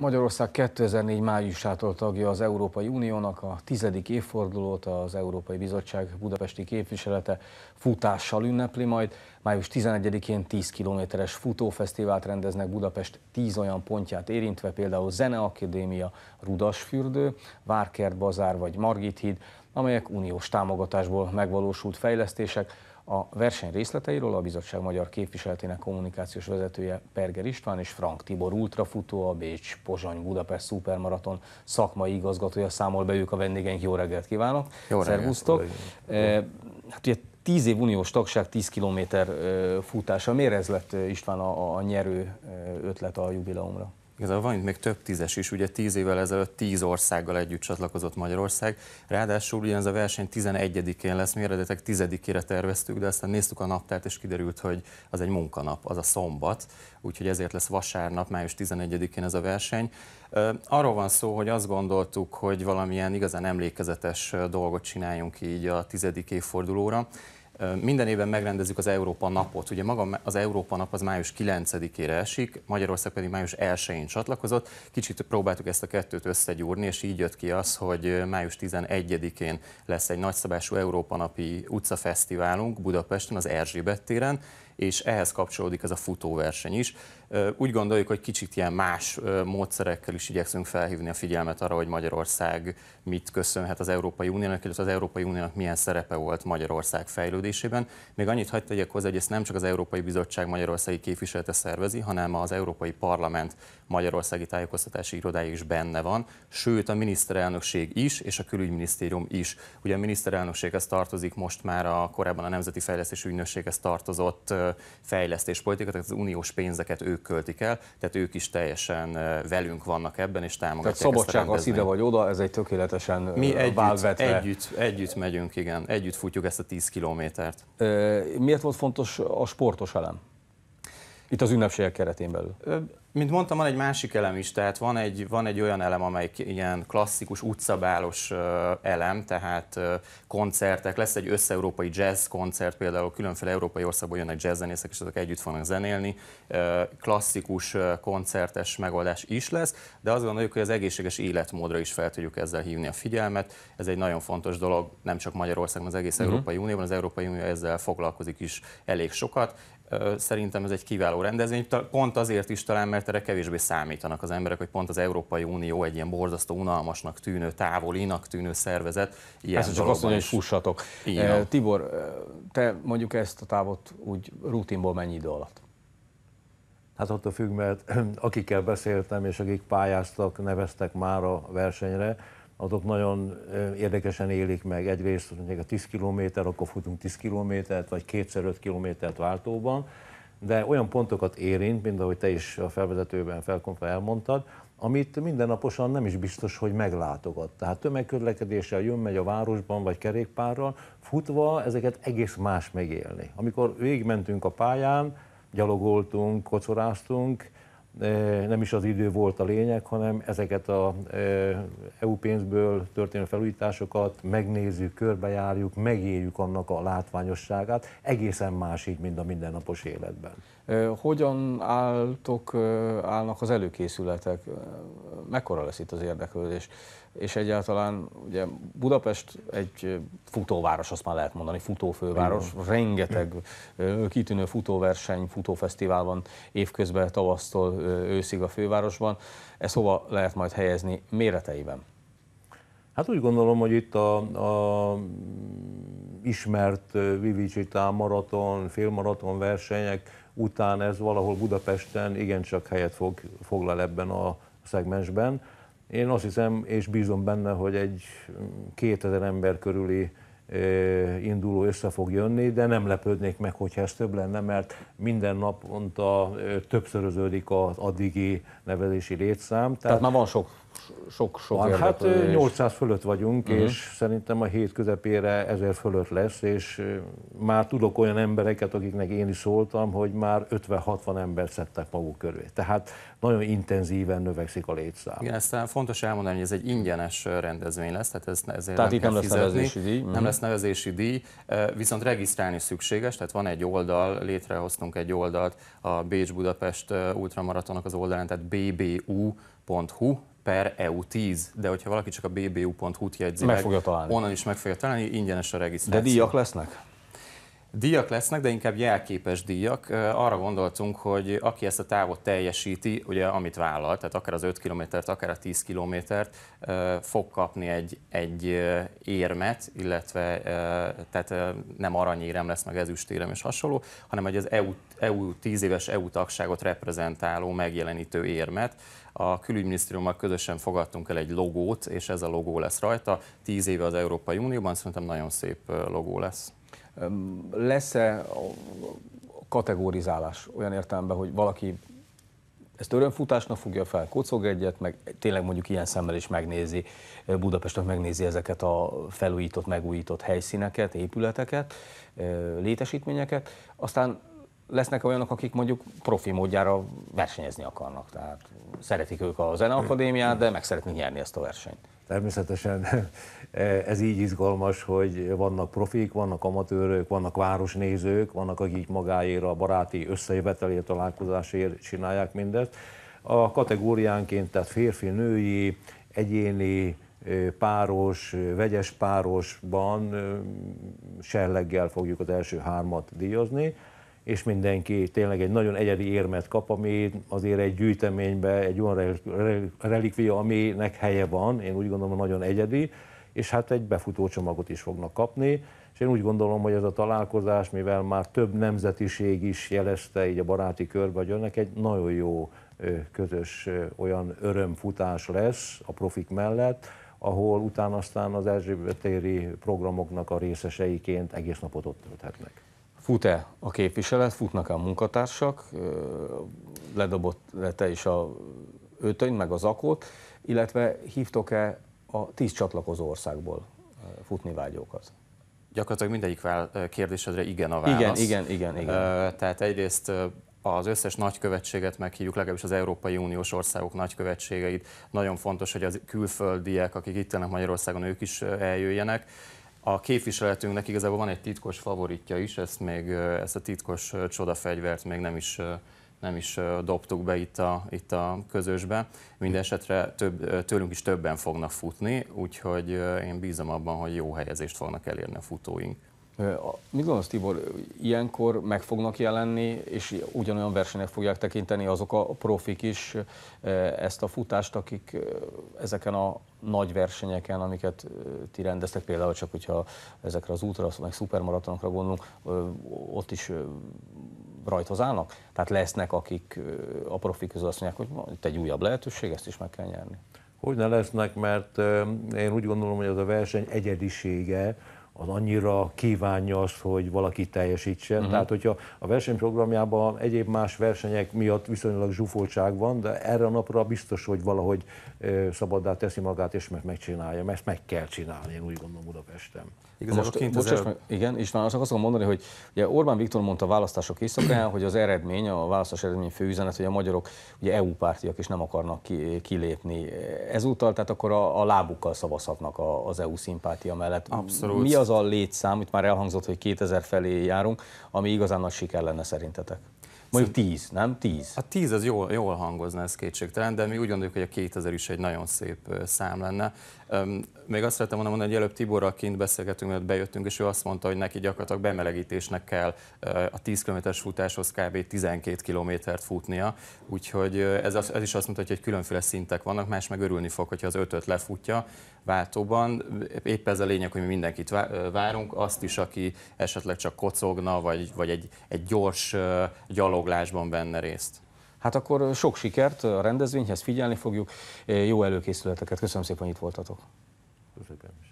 Magyarország 2004 májusától tagja az Európai Uniónak, a tizedik évfordulót az Európai Bizottság budapesti képviselete futással ünnepli majd. Május 11-én 10 kilométeres futófesztivált rendeznek Budapest 10 olyan pontját érintve, például Zeneakadémia, Rudasfürdő, Várkert bazár vagy Margit híd, amelyek uniós támogatásból megvalósult fejlesztések, a verseny részleteiről a bizottság magyar képviseletének kommunikációs vezetője Perger István és Frank Tibor ultrafutó, a Bécs Pozsony Budapest Supermaraton szakmai igazgatója számol be ők a vendégeink. Jó reggelt kívánok! Jó Reggelt. Eh, hát ugye 10 év uniós tagság, 10 kilométer eh, futása. Miért ez lett eh, István a, a nyerő ötlet a jubileumra? Igazából van itt még több tízes is, ugye tíz évvel ezelőtt tíz országgal együtt csatlakozott Magyarország. Ráadásul ugyanez a verseny 11-én lesz, mi eredetek 10-ére terveztük, de aztán néztük a naptárt, és kiderült, hogy az egy munkanap, az a szombat, úgyhogy ezért lesz vasárnap, május 11-én ez a verseny. Arról van szó, hogy azt gondoltuk, hogy valamilyen igazán emlékezetes dolgot csináljunk így a tizedik évfordulóra, minden évben megrendezzük az Európa Napot. Ugye maga az Európa Nap az május 9-ére esik, Magyarország pedig május 1-én csatlakozott. Kicsit próbáltuk ezt a kettőt összegyúrni, és így jött ki az, hogy május 11-én lesz egy nagyszabású Európa Napi utcafesztiválunk Budapesten, az Erzsébet téren, és ehhez kapcsolódik ez a futóverseny is. Úgy gondoljuk, hogy kicsit ilyen más módszerekkel is igyekszünk felhívni a figyelmet arra, hogy Magyarország mit köszönhet az Európai Uniónak, illetve az Európai Uniónak milyen szerepe volt Magyarország fejlődésében. Még annyit hagyd tegyek hozzá, hogy ezt nem csak az Európai Bizottság Magyarországi képviselete szervezi, hanem az Európai Parlament Magyarországi Tájékoztatási Irodája is benne van, sőt a miniszterelnökség is, és a külügyminisztérium is. Ugye a miniszterelnökséghez tartozik most már a korábban a Nemzeti Fejlesztési Ügynökséghez tartozott fejlesztéspolitika, tehát az uniós pénzeket ők költik el, tehát ők is teljesen velünk vannak ebben, és támogatják Tehát szabadság, az ide vagy oda, ez egy tökéletesen Mi együtt, együtt, együtt megyünk, igen, együtt futjuk ezt a 10 kilométert. Miért volt fontos a sportos elem? Itt az ünnepségek keretén belül. Mint mondtam, van egy másik elem is, tehát van egy, van egy olyan elem, amely ilyen klasszikus utcabálos elem, tehát koncertek, lesz egy összeurópai jazz koncert, például különféle európai országból jönnek jazzzenészek, és azok együtt fognak zenélni, klasszikus koncertes megoldás is lesz, de azt gondoljuk, hogy az egészséges életmódra is fel tudjuk ezzel hívni a figyelmet. Ez egy nagyon fontos dolog, nem csak Magyarországon, az egész uh-huh. Európai Unióban, az Európai Unió ezzel foglalkozik is elég sokat. Szerintem ez egy kiváló rendezvény, pont azért is talán, mert erre kevésbé számítanak az emberek, hogy pont az Európai Unió egy ilyen borzasztó unalmasnak tűnő, távolinak tűnő szervezet. Ilyen Persze csak azt mondja, hogy fussatok. Igen. Tibor, te mondjuk ezt a távot úgy rutinból mennyi idő alatt? Hát attól függ, mert akikkel beszéltem, és akik pályáztak, neveztek már a versenyre, azok nagyon érdekesen élik meg. Egyrészt mondjuk a 10 km, akkor futunk 10 km vagy kétszer 5 km váltóban, de olyan pontokat érint, mint ahogy te is a felvezetőben felkonfa elmondtad, amit mindennaposan nem is biztos, hogy meglátogat. Tehát tömegközlekedéssel jön, megy a városban, vagy kerékpárral, futva ezeket egész más megélni. Amikor végigmentünk a pályán, gyalogoltunk, kocoráztunk, nem is az idő volt a lényeg, hanem ezeket a EU pénzből történő felújításokat megnézzük, körbejárjuk, megéljük annak a látványosságát, egészen más így, mint a mindennapos életben. Hogyan álltok, állnak az előkészületek? Mekkora lesz itt az érdeklődés? És egyáltalán ugye Budapest egy futóváros, azt már lehet mondani, futófőváros, Igen. rengeteg kitűnő futóverseny, futófesztivál van évközben, tavasztól őszig a fővárosban. Ezt hova lehet majd helyezni méreteiben? Hát úgy gondolom, hogy itt a, a ismert Vivicitán maraton, félmaraton versenyek után ez valahol Budapesten igencsak helyet fog, foglal ebben a szegmensben. Én azt hiszem és bízom benne, hogy egy 2000 mm, ember körüli induló össze fog jönni, de nem lepődnék meg, hogyha ez több lenne, mert minden naponta többszöröződik az addigi nevezési létszám. Tehát, tehát már van sok sok-sok Van, Hát 800 fölött vagyunk, uh-huh. és szerintem a hét közepére 1000 fölött lesz, és már tudok olyan embereket, akiknek én is szóltam, hogy már 50-60 ember szedtek maguk körül. Tehát nagyon intenzíven növekszik a létszám. Igen, ezt fontos elmondani, hogy ez egy ingyenes rendezvény lesz, tehát ez, ezért tehát nem itt nem lesz fizetni, nevezési díj. Nem mhm. lesz nevezési díj, viszont regisztrálni szükséges, tehát van egy oldal, létrehoztunk egy oldalt a Bécs-Budapest ultramaratonok az oldalán, tehát bbu.hu, per EU10, de hogyha valaki csak a bbu.hu-t jegyzi meg, meg fogja találni. onnan is meg fogja találni, ingyenes a regisztráció. De díjak lesznek? Díjak lesznek, de inkább jelképes díjak. Arra gondoltunk, hogy aki ezt a távot teljesíti, ugye amit vállal, tehát akár az 5 kilométert, akár a 10 kilométert, fog kapni egy, egy érmet, illetve tehát nem aranyérem lesz, meg ezüstérem és hasonló, hanem egy az EU, EU 10 éves EU tagságot reprezentáló megjelenítő érmet, a külügyminisztériummal közösen fogadtunk el egy logót, és ez a logó lesz rajta. Tíz éve az Európai Unióban, szerintem nagyon szép logó lesz. Lesz-e kategorizálás olyan értelemben, hogy valaki ezt örömfutásnak fogja fel, kocog egyet, meg tényleg mondjuk ilyen szemmel is megnézi, Budapestet megnézi ezeket a felújított, megújított helyszíneket, épületeket, létesítményeket, aztán lesznek olyanok, akik mondjuk profi módjára versenyezni akarnak. Tehát szeretik ők a zeneakadémiát, de meg szeretnék nyerni ezt a versenyt. Természetesen ez így izgalmas, hogy vannak profik, vannak amatőrök, vannak városnézők, vannak akik magáért a baráti összejövetelért, találkozásért csinálják mindezt. A kategóriánként, tehát férfi, női, egyéni, páros, vegyes párosban serleggel fogjuk az első hármat díjazni és mindenki tényleg egy nagyon egyedi érmet kap, ami azért egy gyűjteménybe egy olyan relikvia, aminek helye van, én úgy gondolom nagyon egyedi, és hát egy befutó csomagot is fognak kapni, és én úgy gondolom, hogy ez a találkozás, mivel már több nemzetiség is jelezte így a baráti körbe, hogy önnek egy nagyon jó közös olyan örömfutás lesz a profik mellett, ahol utána aztán az erzsébetéri programoknak a részeseiként egész napot ott tölthetnek. Fut-e a képviselet, futnak-e a munkatársak, ledobott le te is a ötöny, meg az akót, illetve hívtok-e a tíz csatlakozó országból futni vágyókat? Gyakorlatilag mindegyik kérdésedre igen a válasz. Igen, igen, igen. igen. Tehát egyrészt az összes nagykövetséget meghívjuk, legalábbis az Európai Uniós országok nagykövetségeit. Nagyon fontos, hogy az külföldiek, akik itt élnek Magyarországon, ők is eljöjjenek a képviseletünknek igazából van egy titkos favoritja is, ezt, még, ezt a titkos csodafegyvert még nem is nem is dobtuk be itt a, itt a közösbe. Minden esetre több, tőlünk is többen fognak futni, úgyhogy én bízom abban, hogy jó helyezést fognak elérni a futóink. Mit gondolsz, Tibor, ilyenkor meg fognak jelenni, és ugyanolyan versenyek fogják tekinteni azok a profik is ezt a futást, akik ezeken a nagy versenyeken, amiket ti rendeztek, például csak hogyha ezekre az útra, meg szupermaratonokra gondolunk, ott is rajthoz állnak? Tehát lesznek, akik a profik közül azt mondják, hogy itt egy újabb lehetőség, ezt is meg kell nyerni. Hogy ne lesznek, mert én úgy gondolom, hogy az a verseny egyedisége, az annyira kívánja azt, hogy valaki teljesítsen. Uh-huh. Mhm. Tehát, hogyha a versenyprogramjában egyéb más versenyek miatt viszonylag zsúfoltság van, de erre a napra biztos, hogy valahogy szabaddá teszi magát, és meg megcsinálja, mert meg kell csinálni, én úgy gondolom Budapesten. Igazán, most, kint bocsáss, el... igen, már azt akarom mondani, hogy ugye Orbán Viktor mondta a választások éjszakáján, hogy az eredmény, a választás eredmény fő üzenet, hogy a magyarok ugye EU pártiak és nem akarnak ki, kilépni. Ezúttal, tehát akkor a, a lábukkal szavazhatnak az EU szimpátia mellett. Abszolút. Mi az az a létszám, itt már elhangzott, hogy 2000 felé járunk, ami igazán nagy siker lenne szerintetek? Mondjuk 10, nem? 10. A 10 az jól, jól hangozna, ez kétségtelen, de mi úgy gondoljuk, hogy a 2000 is egy nagyon szép szám lenne. Még azt szerettem volna mondani, hogy előbb Tiborral kint beszélgetünk, mert bejöttünk, és ő azt mondta, hogy neki gyakorlatilag bemelegítésnek kell a 10 km-es futáshoz kb. 12 kilométert futnia, úgyhogy ez, az, ez is azt mutatja, hogy különféle szintek vannak, más meg örülni fog, hogyha az ötöt lefutja váltóban. Épp ez a lényeg, hogy mi mindenkit várunk, azt is, aki esetleg csak kocogna, vagy, vagy egy, egy gyors gyalog gyaloglásban benne részt. Hát akkor sok sikert a rendezvényhez, figyelni fogjuk. Jó előkészületeket. Köszönöm szépen, hogy itt voltatok. Köszönöm.